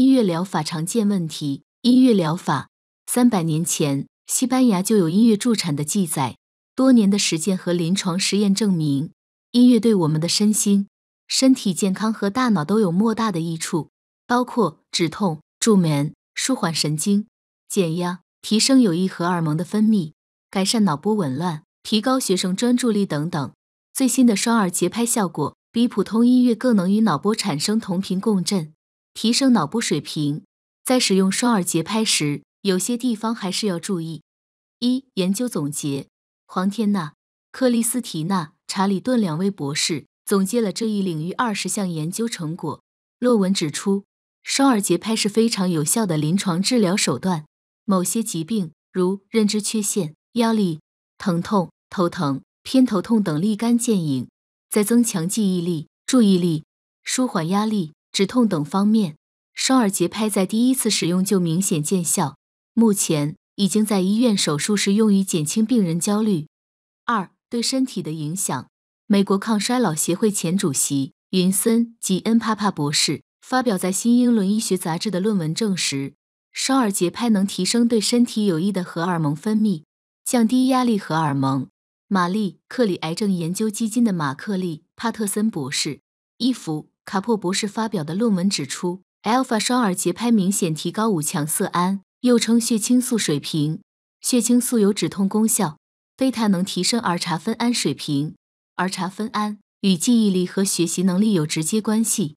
音乐疗法常见问题。音乐疗法，三百年前西班牙就有音乐助产的记载。多年的实践和临床实验证明，音乐对我们的身心、身体健康和大脑都有莫大的益处，包括止痛、助眠、舒缓神经、减压、提升有益荷尔蒙的分泌、改善脑波紊乱、提高学生专注力等等。最新的双耳节拍效果比普通音乐更能与脑波产生同频共振。提升脑部水平，在使用双耳节拍时，有些地方还是要注意。一研究总结，黄天娜、克里斯提娜、查理顿两位博士总结了这一领域二十项研究成果。论文指出，双耳节拍是非常有效的临床治疗手段，某些疾病如认知缺陷、压力、疼痛、头疼、偏头痛等立竿见影，在增强记忆力、注意力、舒缓压力。止痛等方面，双耳节拍在第一次使用就明显见效。目前已经在医院手术室用于减轻病人焦虑。二对身体的影响，美国抗衰老协会前主席云森及恩帕帕博士发表在《新英伦医学杂志》的论文证实，双耳节拍能提升对身体有益的荷尔蒙分泌，降低压力荷尔蒙。玛丽克里癌症研究基金的马克利帕特森博士，伊芙。卡珀博士发表的论文指出，alpha 双耳节拍明显提高五羟色胺，又称血清素水平。血清素有止痛功效。贝塔能提升儿茶酚胺水平，儿茶酚胺与记忆力和学习能力有直接关系。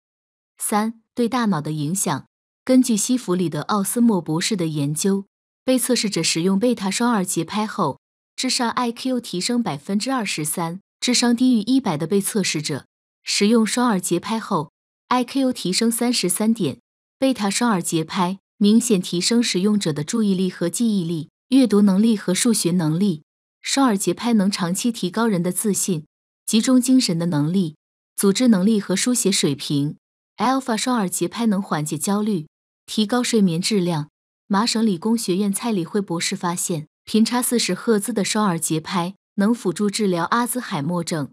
三对大脑的影响，根据西弗里的奥斯莫博士的研究，被测试者使用贝塔双耳节拍后，智商 IQ 提升百分之二十三。智商低于一百的被测试者。使用双耳节拍后，IQ 提升三十三点。贝塔双耳节拍明显提升使用者的注意力和记忆力、阅读能力和数学能力。双耳节拍能长期提高人的自信、集中精神的能力、组织能力和书写水平。Alpha 双耳节拍能缓解焦虑，提高睡眠质量。麻省理工学院蔡理辉博士发现，频差四十赫兹的双耳节拍能辅助治疗阿兹海默症。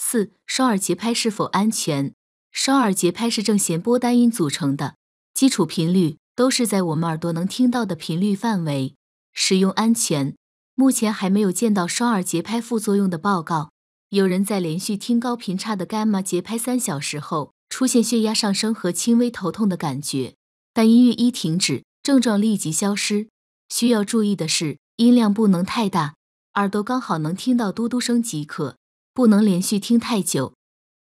四双耳节拍是否安全？双耳节拍是正弦波单音组成的，基础频率都是在我们耳朵能听到的频率范围，使用安全。目前还没有见到双耳节拍副作用的报告。有人在连续听高频差的 gamma 节拍三小时后，出现血压上升和轻微头痛的感觉，但音乐一停止，症状立即消失。需要注意的是，音量不能太大，耳朵刚好能听到嘟嘟声即可。不能连续听太久。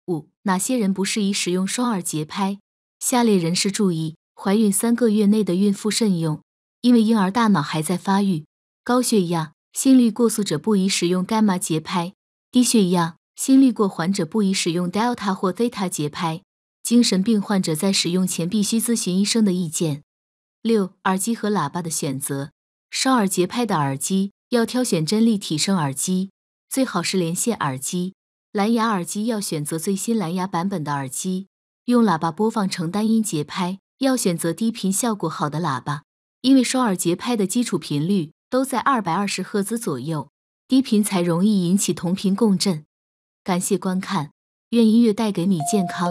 五、哪些人不适宜使用双耳节拍？下列人士注意：怀孕三个月内的孕妇慎用，因为婴儿大脑还在发育；高血压、心率过速者不宜使用干麻节拍；低血压、心率过缓者不宜使用 Delta 或 Theta 节拍；精神病患者在使用前必须咨询医生的意见。六、耳机和喇叭的选择：双耳节拍的耳机要挑选真立体声耳机。最好是连线耳机，蓝牙耳机要选择最新蓝牙版本的耳机。用喇叭播放成单音节拍，要选择低频效果好的喇叭，因为双耳节拍的基础频率都在二百二十赫兹左右，低频才容易引起同频共振。感谢观看，愿音乐带给你健康。